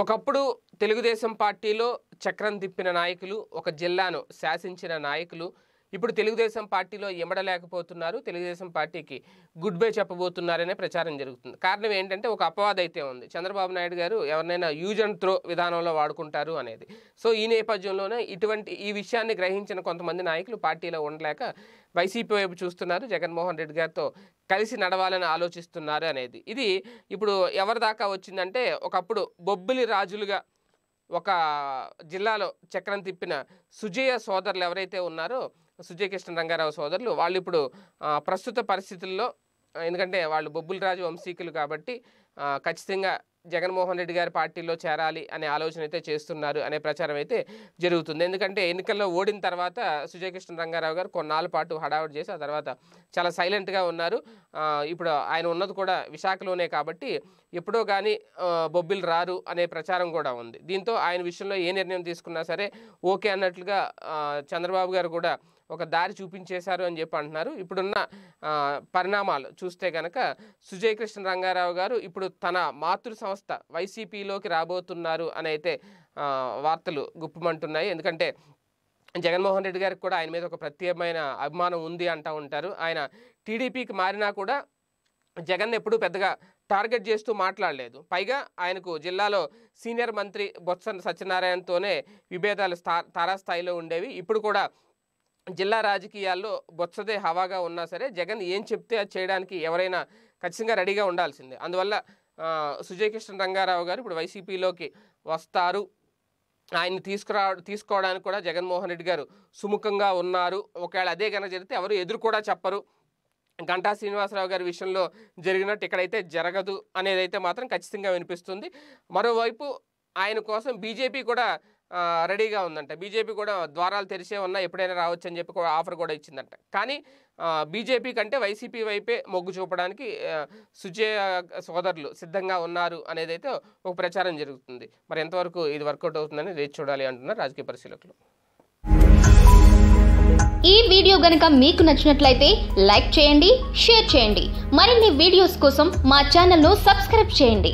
ఒకప్పుడు తెలుగుదేశం పార్టీలో చక్రం తిప్పిన నాయకులు ఒక జిల్లాను శాసించిన నాయకులు ఇప్పుడు తెలుగుదేశం పార్టీలో ఎమడలేకపోతున్నారు తెలుగుదేశం పార్టీకి గుడ్ బై చెప్పబోతున్నారనే ప్రచారం జరుగుతుంది కారణం ఏంటంటే ఒక అపవాదం అయితే ఉంది చంద్రబాబు నాయుడు గారు ఎవరినైనా యూజ్ అండ్ త్రో విధానంలో వాడుకుంటారు అనేది సో ఈ నేపథ్యంలోనే ఇటువంటి ఈ విషయాన్ని గ్రహించిన కొంతమంది నాయకులు పార్టీలో ఉండలేక వైసీపీ వైపు చూస్తున్నారు జగన్మోహన్ రెడ్డి గారితో కలిసి నడవాలని ఆలోచిస్తున్నారు అనేది ఇది ఇప్పుడు ఎవరి దాకా వచ్చిందంటే ఒకప్పుడు బొబ్బిలి రాజులుగా ఒక జిల్లాలో చక్రం తిప్పిన సుజయ సోదరులు ఎవరైతే ఉన్నారో సుజయకృష్ణ రంగారావు సోదరులు వాళ్ళు ఇప్పుడు ప్రస్తుత పరిస్థితుల్లో ఎందుకంటే వాళ్ళు బొబ్బుల రాజు వంశీకులు కాబట్టి ఖచ్చితంగా జగన్మోహన్ రెడ్డి గారి పార్టీలో చేరాలి అనే ఆలోచన అయితే చేస్తున్నారు అనే ప్రచారం అయితే జరుగుతుంది ఎందుకంటే ఎన్నికల్లో ఓడిన తర్వాత సుజయకృష్ణ రంగారావు గారు కొన్నాళ్ళ పాటు హడావుడి చేసి ఆ తర్వాత చాలా సైలెంట్గా ఉన్నారు ఇప్పుడు ఆయన ఉన్నది కూడా విశాఖలోనే కాబట్టి ఎప్పుడో కానీ బొబ్బిలు రారు అనే ప్రచారం కూడా ఉంది దీంతో ఆయన విషయంలో ఏ నిర్ణయం తీసుకున్నా సరే ఓకే అన్నట్లుగా చంద్రబాబు గారు కూడా ఒక దారి చూపించేశారు అని చెప్పి అంటున్నారు ఇప్పుడున్న పరిణామాలు చూస్తే కనుక సుజయ్ కృష్ణ రంగారావు గారు ఇప్పుడు తన మాతృ సంస్థ వైసీపీలోకి రాబోతున్నారు అని అయితే వార్తలు గుప్పమంటున్నాయి ఎందుకంటే జగన్మోహన్ రెడ్డి గారికి కూడా ఆయన మీద ఒక ప్రత్యేకమైన అభిమానం ఉంది అంటూ ఉంటారు ఆయన టీడీపీకి మారినా కూడా జగన్ ఎప్పుడూ పెద్దగా టార్గెట్ చేస్తూ మాట్లాడలేదు పైగా ఆయనకు జిల్లాలో సీనియర్ మంత్రి బొత్స సత్యనారాయణతోనే విభేదాలు తారాస్థాయిలో ఉండేవి ఇప్పుడు కూడా జిల్లా రాజకీయాల్లో బొత్సదే హవాగా ఉన్నా సరే జగన్ ఏం చెప్తే అది చేయడానికి ఎవరైనా ఖచ్చితంగా రెడీగా ఉండాల్సిందే అందువల్ల సుజయ్ కృష్ణ రంగారావు గారు ఇప్పుడు వైసీపీలోకి వస్తారు ఆయన్ని తీసుకురా తీసుకోవడానికి కూడా జగన్మోహన్ రెడ్డి గారు సుముఖంగా ఉన్నారు ఒకవేళ అదే కనుక జరిగితే ఎవరు ఎదురు కూడా చెప్పరు గంటా శ్రీనివాసరావు గారి విషయంలో జరిగినట్టు ఇక్కడైతే జరగదు అనేది అయితే మాత్రం ఖచ్చితంగా వినిపిస్తుంది మరోవైపు ఆయన కోసం బీజేపీ కూడా రెడీగా ఉందంట బీజేపీ కూడా ద్వారాలు తెరిచే ఉన్నా ఎప్పుడైనా రావచ్చు అని చెప్పి ఆఫర్ కూడా ఇచ్చిందంట కానీ బీజేపీ కంటే వైసీపీ వైపే మొగ్గు చూపడానికి సుజయ సోదరులు సిద్ధంగా ఉన్నారు అనేది అయితే ఒక ప్రచారం జరుగుతుంది మరి ఎంతవరకు ఇది వర్కౌట్ అవుతుందని రేచి చూడాలి అంటున్నారు రాజకీయ పరిశీలకులు ఈ వీడియో గనక మీకు నచ్చినట్లయితే లైక్ చేయండి షేర్ చేయండి మరిన్ని వీడియోస్ కోసం మా ఛానల్ను సబ్స్క్రైబ్ చేయండి